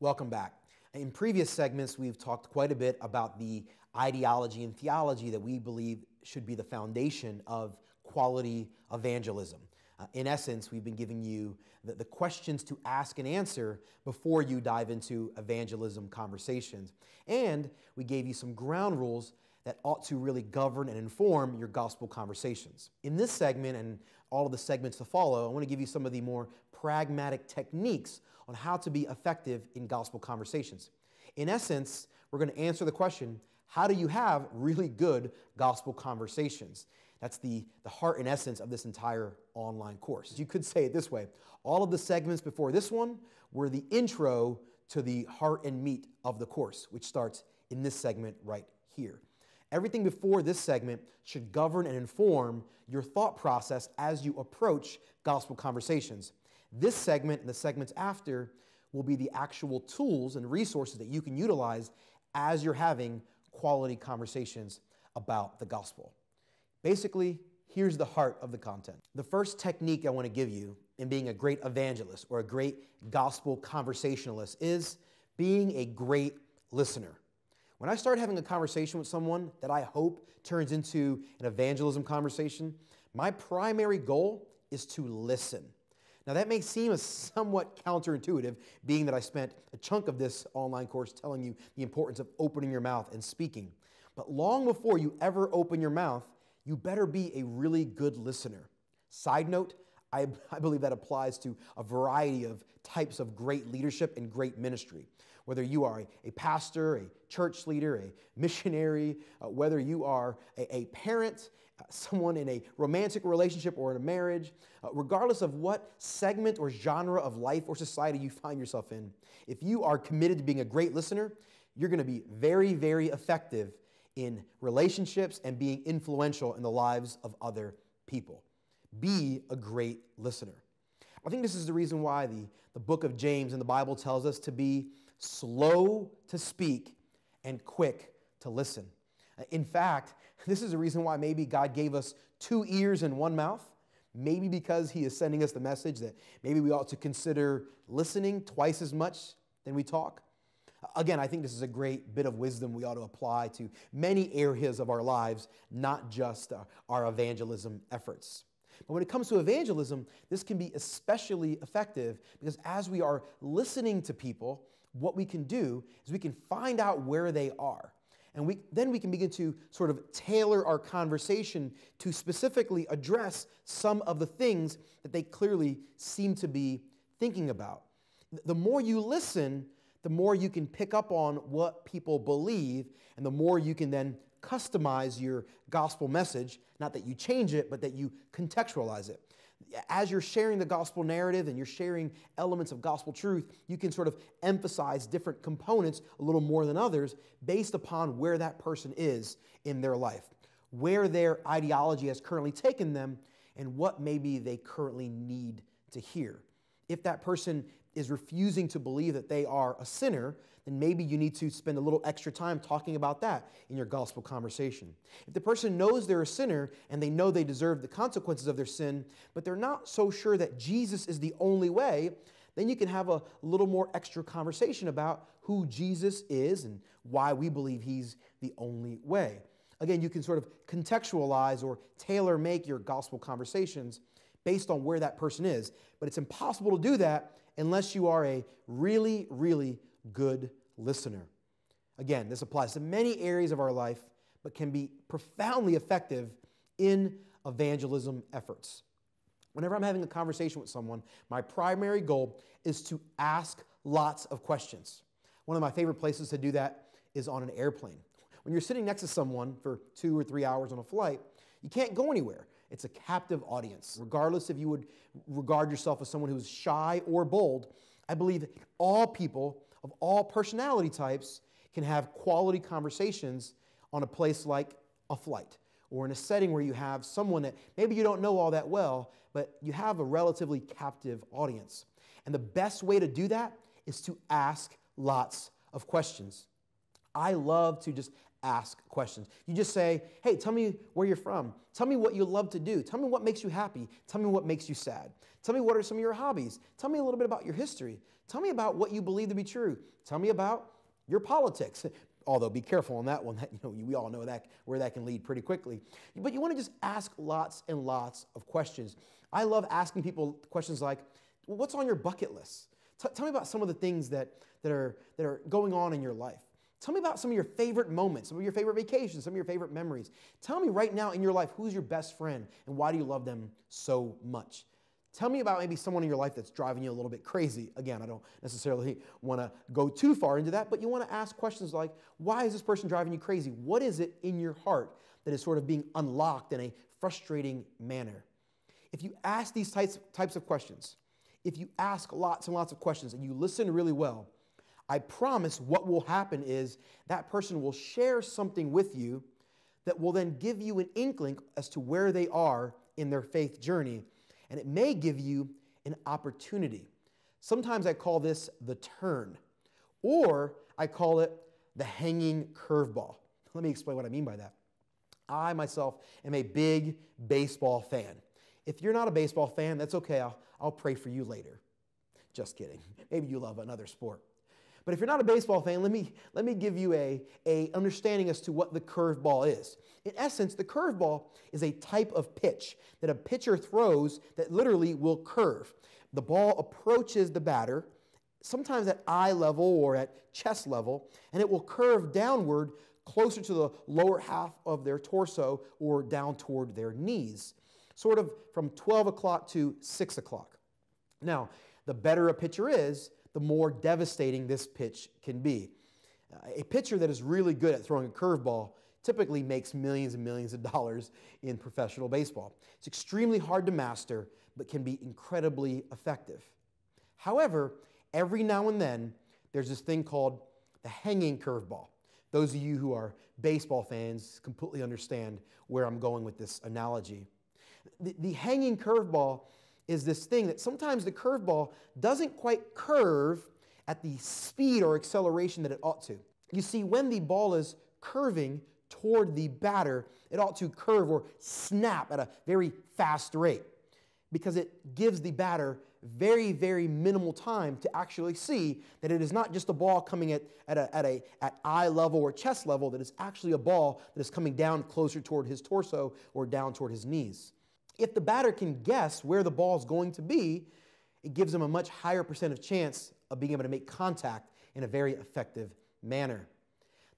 Welcome back. In previous segments, we've talked quite a bit about the ideology and theology that we believe should be the foundation of quality evangelism. Uh, in essence, we've been giving you the, the, questions to ask and answer before you dive into evangelism conversations. And we gave you some ground rules that ought to really govern and inform your gospel conversations. In this segment and all of the segments to follow, I want to give you some of the more pragmatic techniques on how to be effective in gospel conversations. In essence, we're going to answer the question how do you have really good gospel conversations? That's the, the heart and essence of this entire online course. You could say it this way all of the segments before this one were the intro to the heart and meat of the course, which starts in this segment right here. Everything before this segment should govern and inform your thought process as you approach gospel conversations. This segment and the segments after will be the actual tools and resources that you can utilize as you're having quality conversations about the gospel. Basically, here's the heart of the content. The first technique I want to give you in being a great evangelist or a great gospel conversationalist is being a great listener. When I start having a conversation with someone that I hope turns into an evangelism conversation, my primary goal is to listen. Now, that may seem somewhat counterintuitive, being that I spent a chunk of this online course telling you the importance of opening your mouth and speaking. But long before you ever open your mouth, you better be a really good listener. Side note, I, I, believe that applies to a variety of types of great leadership and great ministry. Whether you are a, a pastor, a church leader, a missionary, uh, whether you are a, a parent, uh, someone in a romantic relationship or in a marriage, uh, regardless of what segment or genre of life or society you find yourself in, if you are committed to being a great listener, you're going to be very, very effective in relationships and being influential in the lives of other people. Be a great listener. I think this is the reason why the, the book of James in the Bible tells us to be slow to speak and quick to listen. In fact, this is the reason why maybe God gave us two ears and one mouth. Maybe because He is sending us the message that maybe we ought to consider listening twice as much than we talk. Again, I think this is a great bit of wisdom we ought to apply to many areas of our lives, not just uh, our evangelism efforts. But when it comes to evangelism, this can be especially effective because as we are listening to people, what we can do is we can find out where they are. And we, then we can begin to sort of tailor our conversation to specifically address some of the things that they clearly seem to be thinking about. The more you listen, the more you can pick up on what people believe, and the more you can then customize your gospel message, not that you change it, but that you contextualize it. As you're sharing the gospel narrative and you're sharing elements of gospel truth, you can sort of emphasize different components a little more than others based upon where that person is in their life, where their ideology has currently taken them, and what maybe they currently need to hear. If that person is refusing to believe that they are a sinner, then maybe you need to spend a little extra time talking about that in your gospel conversation. If the person knows they're a sinner and they know they deserve the consequences of their sin, but they're not so sure that Jesus is the only way, then you can have a little more extra conversation about who Jesus is and why we believe he's the only way. Again, you can sort of contextualize or tailor make your gospel conversations based on where that person is, but it's impossible to do that unless you are a really, really good listener. Again, this applies to many areas of our life, but can be profoundly effective in evangelism efforts. Whenever I'm having a conversation with someone, my primary goal is to ask lots of questions. One of my favorite places to do that is on an airplane. When you're sitting next to someone for two or three hours on a flight, you can't go anywhere. It's a captive audience. Regardless if you would regard yourself as someone who's shy or bold, I believe all people of all personality types can have quality conversations on a place like a flight or in a setting where you have someone that maybe you don't know all that well, but you have a relatively captive audience. And the best way to do that is to ask lots of questions. I love to just ask questions. You just say, hey, tell me where you're from. Tell me what you love to do. Tell me what makes you happy. Tell me what makes you sad. Tell me what are some of your hobbies. Tell me a little bit about your history. Tell me about what you believe to be true. Tell me about your politics. Although be careful on that one, that, you know, we all know that where that can lead pretty quickly. But you want to just ask lots and lots of questions. I love asking people questions like, well, what's on your bucket list? T tell me about some of the things that, that, are, that are going on in your life. Tell me about some of your favorite moments, some of your favorite vacations, some of your favorite memories. Tell me right now in your life who's your best friend and why do you love them so much? Tell me about maybe someone in your life that's driving you a little bit crazy. Again, I don't necessarily want to go too far into that, but you want to ask questions like, why is this person driving you crazy? What is it in your heart that is sort of being unlocked in a frustrating manner? If you ask these types, types of questions, if you ask lots and lots of questions and you listen really well, I promise what will happen is that person will share something with you that will then give you an inkling as to where they are in their faith journey. And it may give you an opportunity. Sometimes I call this the turn, or I call it the hanging curveball. Let me explain what I mean by that. I myself am a big baseball fan. If you're not a baseball fan, that's okay. I'll, I'll pray for you later. Just kidding. Maybe you love another sport. But if you're not a baseball fan, let me, let me give you a, a understanding as to what the curveball is. In essence, the curveball is a type of pitch that a pitcher throws that literally will curve. The ball approaches the batter, sometimes at eye level or at chest level, and it will curve downward closer to the lower half of their torso or down toward their knees, sort of from 12 o'clock to 6 o'clock. Now, the better a pitcher is, the more devastating this pitch can be. a pitcher that is really good at throwing a curveball typically makes millions and millions of dollars in professional baseball. It's extremely hard to master, but can be incredibly effective. However, every now and then, there's this thing called the hanging curveball. Those of you who are baseball fans completely understand where I'm going with this analogy. The, the hanging curveball is this thing that sometimes the curveball doesn't quite curve at the speed or acceleration that it ought to. You see, when the ball is curving toward the batter, it ought to curve or snap at a very fast rate because it gives the batter very, very minimal time to actually see that it is not just a ball coming at, at, a, at, a, at eye level or chest level, that is actually a ball that is coming down closer toward his torso or down toward his knees. If the batter can guess where the ball is going to be, it gives them a much higher percent of chance of being able to make contact in a very effective manner.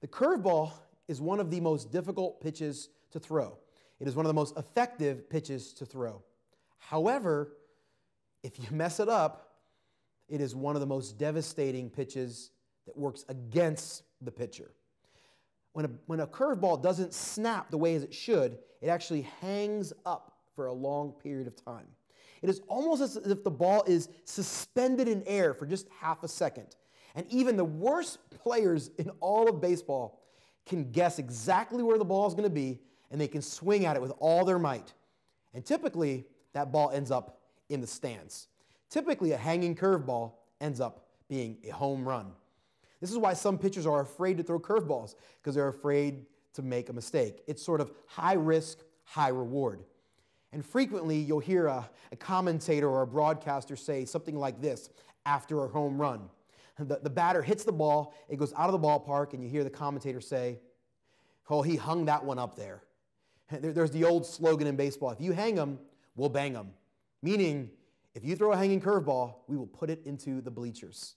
The curveball is one of the most difficult pitches to throw. It is one of the most effective pitches to throw. However, if you mess it up, it is one of the most devastating pitches that works against the pitcher. When a, when a curveball doesn't snap the way as it should, it actually hangs up for a long period of time. It is almost as if the ball is suspended in air for just half a second. And even the worst players in all of baseball can guess exactly where the ball is going to be and they can swing at it with all their might. And typically, that ball ends up in the stands. Typically, a hanging curveball ends up being a home run. This is why some pitchers are afraid to throw curveballs because they're afraid to make a mistake. It's sort of high risk, high reward. And frequently, you'll hear a, a, commentator or a broadcaster say something like this after a home run. The, the batter hits the ball, it goes out of the ballpark, and you hear the commentator say, Oh, he hung that one up there. there there's the old slogan in baseball if you hang him, we'll bang him. Meaning, if you throw a hanging curveball, we will put it into the bleachers.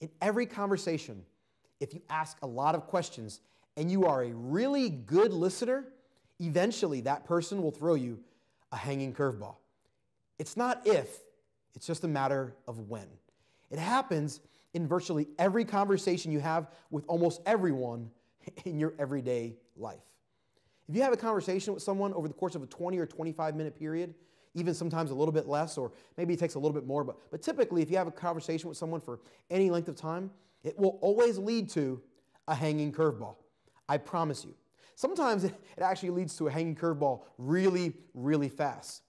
In every conversation, if you ask a lot of questions and you are a really good listener, eventually that person will throw you a hanging curveball. It's not if, it's just a matter of when. It happens in virtually every conversation you have with almost everyone in your everyday life. If you have a conversation with someone over the course of a 20 or 25 minute period, even sometimes a little bit less, or maybe it takes a little bit more, but, but typically, if you have a conversation with someone for any length of time, it will always lead to a hanging curveball. I promise you. Sometimes it actually leads to a hanging curveball really, really fast.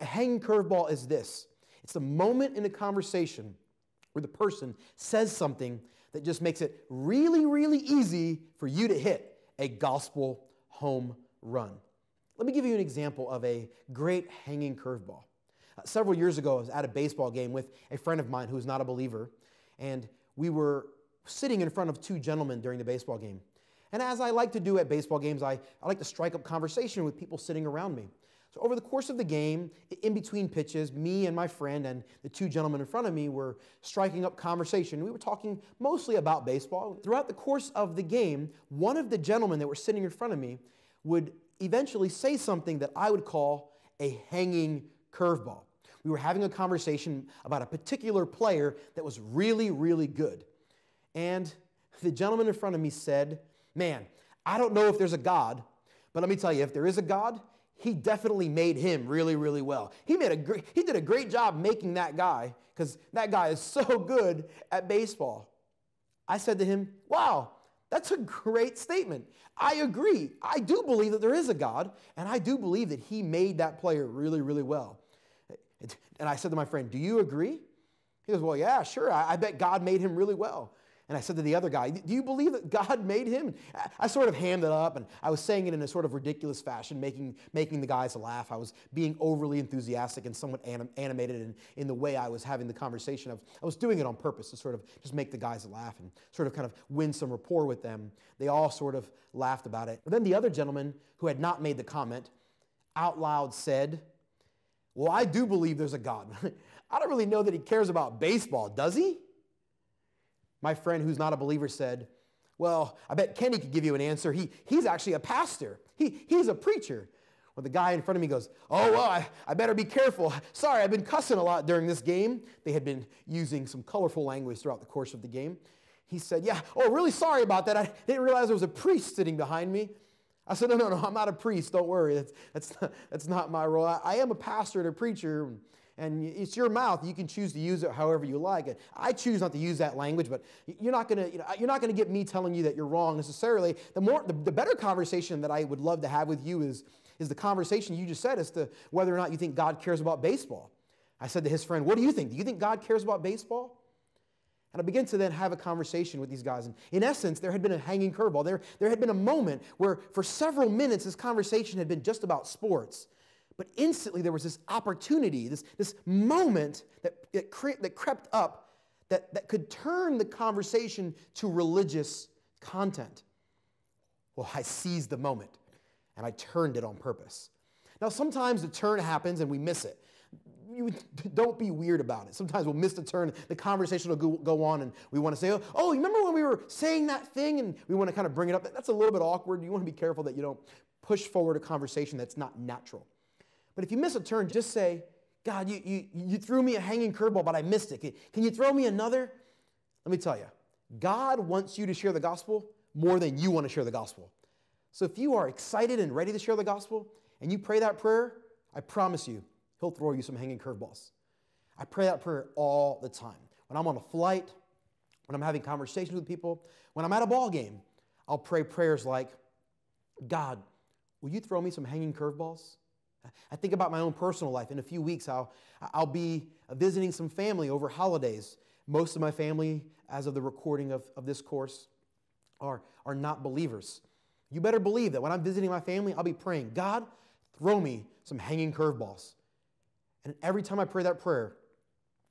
A hanging curveball is this it's the moment in a conversation where the person says something that just makes it really, really easy for you to hit a gospel home run. Let me give you an example of a great hanging curveball. Uh, several years ago, I was at a baseball game with a friend of mine who is not a believer, and we were sitting in front of two gentlemen during the baseball game. And as I like to do at baseball games, I, I like to strike up conversation with people sitting around me. So over the course of the game, in between pitches, me and my friend and the two gentlemen in front of me were striking up conversation. We were talking mostly about baseball. Throughout the course of the game, one of the gentlemen that were sitting in front of me would eventually say something that I would call a hanging curveball. We were having a conversation about a particular player that was really, really good. And the gentleman in front of me said, man, I don't know if there's a God, but let me tell you, if there is a God, he definitely made him really, really well. He made a great, he did a great job making that guy because that guy is so good at baseball. I said to him, "Wow, that's a great statement. I agree. I do believe that there is a God, and I do believe that he made that player really, really well." And I said to my friend, "Do you agree?" He goes, "Well, yeah, sure. I, I bet God made him really well." And I said to the other guy, Do you believe that God made him? I sort of hammed it up and I was saying it in a sort of ridiculous fashion, making, making the guys laugh. I was being overly enthusiastic and somewhat anim- animated in, in the way I was having the conversation. Of, I was doing it on purpose to sort of just make the guys laugh and sort of kind of win some rapport with them. They all sort of laughed about it. But then the other gentleman who had not made the comment out loud said, Well, I do believe there's a God. I don't really know that he cares about baseball, does he? My friend who's not a believer said, Well, I bet Kenny could give you an answer. He, he's actually a pastor, he, he's a preacher. Well, the guy in front of me goes, Oh, well, I, I better be careful. Sorry, I've been cussing a lot during this game. They had been using some colorful language throughout the course of the game. He said, Yeah, oh, really sorry about that. I didn't realize there was a priest sitting behind me. I said, No, no, no, I'm not a priest. Don't worry. That's, that's, not, that's not my role. I, I am a pastor and a preacher and it's your mouth. You can choose to use it however you like. it. I choose not to use that language, but you're not going to you know, you're not going to get me telling you that you're wrong necessarily. The more the, the better conversation that I would love to have with you is is the conversation you just said as to whether or not you think God cares about baseball. I said to his friend, "What do you think? Do you think God cares about baseball?" And I began to then have a conversation with these guys. And in essence, there had been a hanging curveball. There, there had been a moment where, for several minutes, this conversation had been just about sports. But instantly there was this opportunity, this, this moment that, that, cre that crept up that, that could turn the conversation to religious content. Well, I seized the moment and I turned it on purpose. Now, sometimes the turn happens and we miss it. You, don't be weird about it. Sometimes we'll miss the turn. The conversation will go, go on, and we want to say, oh, "Oh, you remember when we were saying that thing?" And we want to kind of bring it up. That's a little bit awkward. You want to be careful that you don't push forward a conversation that's not natural. But if you miss a turn, just say, God, you, you, you threw me a hanging curveball, but I missed it. Can you throw me another? Let me tell you, God wants you to share the gospel more than you want to share the gospel. So if you are excited and ready to share the gospel and you pray that prayer, I promise you, He'll throw you some hanging curveballs. I pray that prayer all the time. When I'm on a flight, when I'm having conversations with people, when I'm at a ball game, I'll pray prayers like, God, will you throw me some hanging curveballs? I think about my own personal life. In a few weeks, I'll, I'll be visiting some family over holidays. Most of my family, as of the recording of, of this course, are, are not believers. You better believe that when I'm visiting my family, I'll be praying, God, throw me some hanging curveballs. And every time I pray that prayer,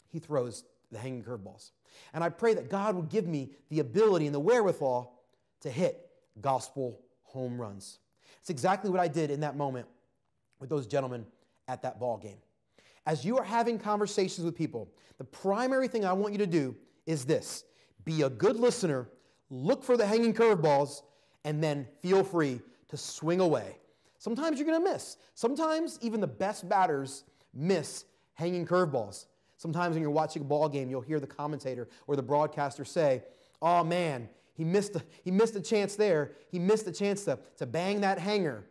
He throws the hanging curveballs. And I pray that God would give me the ability and the wherewithal to hit gospel home runs. It's exactly what I did in that moment with those gentlemen at that ball game. As you are having conversations with people, the primary thing I want you to do is this be a good listener, look for the hanging curveballs, and then feel free to swing away. Sometimes you're gonna miss. Sometimes even the best batters miss hanging curveballs. Sometimes when you're watching a ball game, you'll hear the commentator or the broadcaster say, Oh man, he missed a, he missed a chance there. He missed a chance to, to bang that hanger.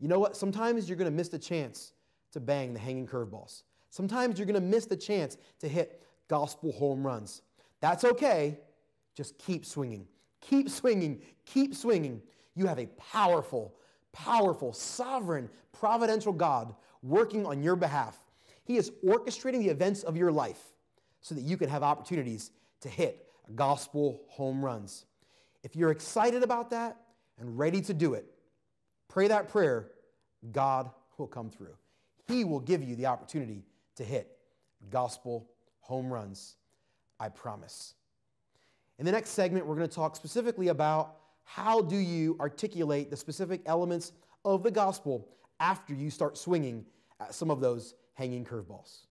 You know what? Sometimes you're going to miss the chance to bang the hanging curveballs. Sometimes you're going to miss the chance to hit gospel home runs. That's okay. Just keep swinging. Keep swinging. Keep swinging. You have a powerful, powerful, sovereign, providential God working on your behalf. He is orchestrating the events of your life so that you can have opportunities to hit gospel home runs. If you're excited about that and ready to do it, Pray that prayer, God will come through. He will give you the opportunity to hit gospel home runs, I promise. In the next segment, we're going to talk specifically about how do you articulate the specific elements of the gospel after you start swinging at some of those hanging curveballs.